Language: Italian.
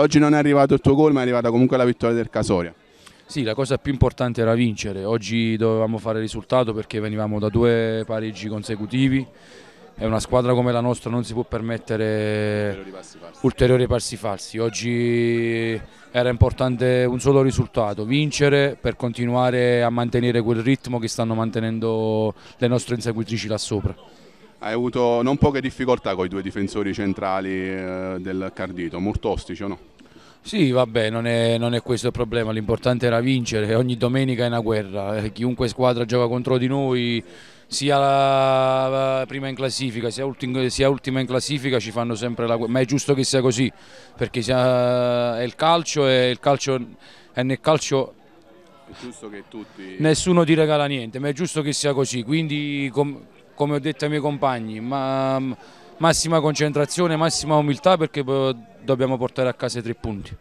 Oggi non è arrivato il tuo gol ma è arrivata comunque la vittoria del Casoria. Sì, la cosa più importante era vincere, oggi dovevamo fare risultato perché venivamo da due pareggi consecutivi e una squadra come la nostra non si può permettere ulteriori passi falsi, ulteriori passi falsi. oggi era importante un solo risultato, vincere per continuare a mantenere quel ritmo che stanno mantenendo le nostre inseguitrici là sopra. Hai avuto non poche difficoltà con i due difensori centrali eh, del Cardito, molto ostici o no? Sì, vabbè, non è, non è, questo il problema, l'importante era vincere, ogni domenica è una guerra, eh, chiunque squadra gioca contro di noi, sia la, prima in classifica sia, ultima, sia ultima in classifica ci fanno sempre la guerra, ma è giusto che sia così, perché sia, è il calcio e il calcio è nel calcio tutti... nessuno ti regala niente, ma è giusto che sia così, quindi com, come ho detto ai miei compagni, ma massima concentrazione, massima umiltà perché eh, dobbiamo portare a casa i tre punti.